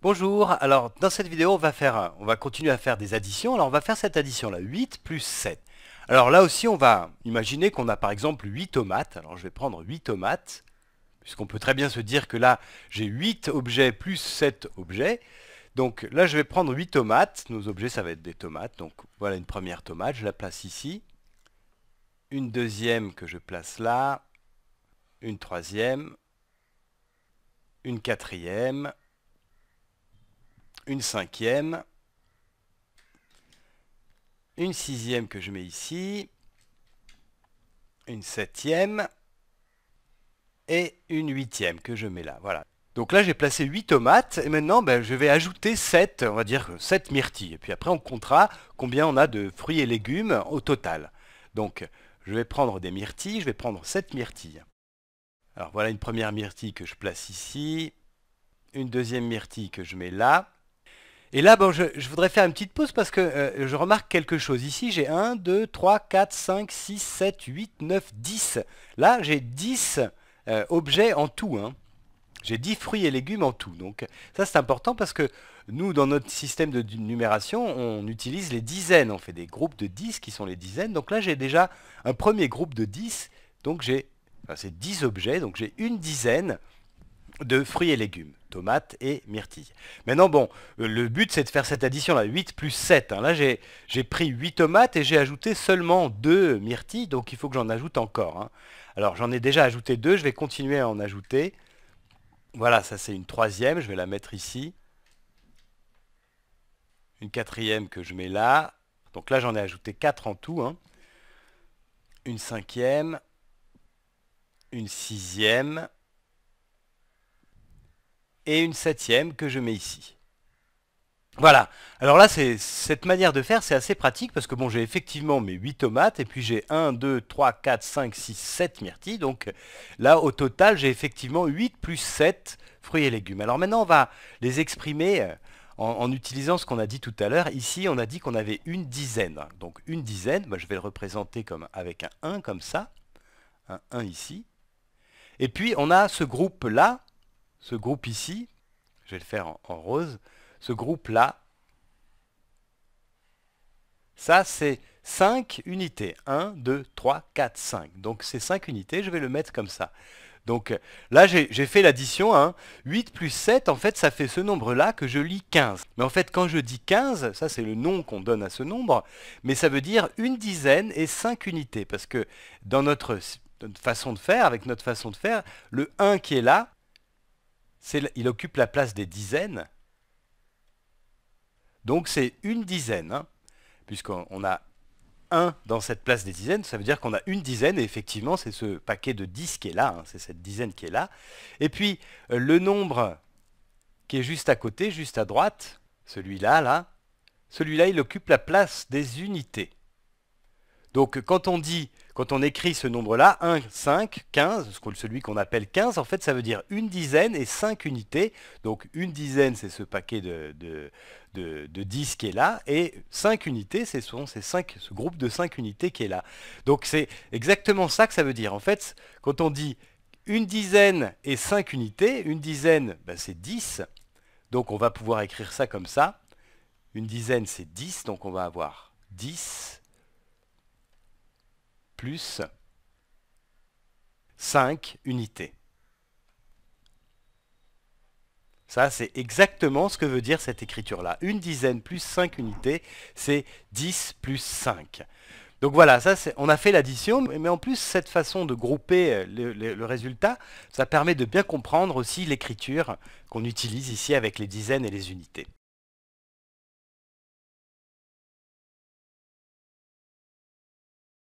Bonjour, alors dans cette vidéo on va, faire, on va continuer à faire des additions, alors on va faire cette addition là, 8 plus 7. Alors là aussi on va imaginer qu'on a par exemple 8 tomates, alors je vais prendre 8 tomates, puisqu'on peut très bien se dire que là j'ai 8 objets plus 7 objets, donc là je vais prendre 8 tomates, nos objets ça va être des tomates, donc voilà une première tomate, je la place ici, une deuxième que je place là, une troisième, une quatrième, une cinquième, une sixième que je mets ici, une septième et une huitième que je mets là. Voilà. Donc là, j'ai placé huit tomates et maintenant, ben, je vais ajouter 7, on va dire 7 myrtilles. Et puis après, on comptera combien on a de fruits et légumes au total. Donc, je vais prendre des myrtilles, je vais prendre sept myrtilles. Alors voilà une première myrtille que je place ici, une deuxième myrtille que je mets là, et là, je, voudrais faire une petite pause parce que euh, je remarque quelque chose. Ici, j'ai 1, 2, 3, 4, 5, 6, 7, 8, 9, 10. Là, j'ai 10 euh, objets en tout. Hein. J'ai 10 fruits et légumes en tout. Donc ça, c'est important parce que nous, dans notre système de numération, on utilise les dizaines. On fait des groupes de 10 qui sont les dizaines. Donc là, j'ai déjà un premier groupe de 10. Donc j'ai... Enfin, 10 objets. Donc j'ai une dizaine de fruits et légumes tomates et myrtille. Maintenant, bon, euh, le but c'est de faire cette addition-là, 8 plus 7. Hein. Là, j'ai pris 8 tomates et j'ai ajouté seulement 2 myrtilles, donc il faut que j'en ajoute encore. Hein. Alors, j'en ai déjà ajouté deux, je vais continuer à en ajouter. Voilà, ça c'est une troisième, je vais la mettre ici. Une quatrième que je mets là. Donc là, j'en ai ajouté quatre en tout. Hein. Une cinquième. Une sixième et une septième que je mets ici. Voilà. Alors là, cette manière de faire, c'est assez pratique parce que bon, j'ai effectivement mes 8 tomates et puis j'ai 1, 2, 3, 4, 5, 6, 7 myrtilles. Donc là, au total, j'ai effectivement 8 plus 7 fruits et légumes. Alors maintenant, on va les exprimer euh, en, utilisant ce qu'on a dit tout à l'heure. Ici, on a dit qu'on avait une dizaine. Donc une dizaine, bah, je vais le représenter comme, avec un 1 comme ça. Un 1 ici. Et puis, on a ce groupe-là ce groupe ici, je vais le faire en, rose, ce groupe-là, ça c'est 5 unités. 1, 2, 3, 4, 5. Donc ces 5 unités, je vais le mettre comme ça. Donc là, j'ai fait l'addition. Hein. 8 plus 7, en fait, ça fait ce nombre-là que je lis 15. Mais en fait, quand je dis 15, ça c'est le nom qu'on donne à ce nombre, mais ça veut dire une dizaine et 5 unités. Parce que dans notre, notre façon de faire, avec notre façon de faire, le 1 qui est là, il occupe la place des dizaines. Donc c'est une dizaine, hein. puisqu'on a 1 dans cette place des dizaines, ça veut dire qu'on a une dizaine, et effectivement c'est ce paquet de 10 qui est là, hein. c'est cette dizaine qui est là. Et puis euh, le nombre qui est juste à côté, juste à droite, celui-là, là celui-là il occupe la place des unités. Donc quand on dit quand on écrit ce nombre-là, 1, 5, 15, celui qu'on appelle 15, en fait, ça veut dire une dizaine et 5 unités. Donc une dizaine, c'est ce paquet de, 10 qui est là, et 5 unités, c'est sont ce groupe de 5 unités qui est là. Donc c'est exactement ça que ça veut dire. En fait, quand on dit une dizaine et 5 unités, une dizaine, ben, c'est 10. Donc on va pouvoir écrire ça comme ça. Une dizaine, c'est 10, donc on va avoir 10 plus 5 unités. Ça, c'est exactement ce que veut dire cette écriture-là. Une dizaine plus 5 unités, c'est 10 plus 5. Donc voilà, ça on a fait l'addition, mais en plus cette façon de grouper euh, le résultat, ça permet de bien comprendre aussi l'écriture qu'on utilise ici avec les dizaines et les unités.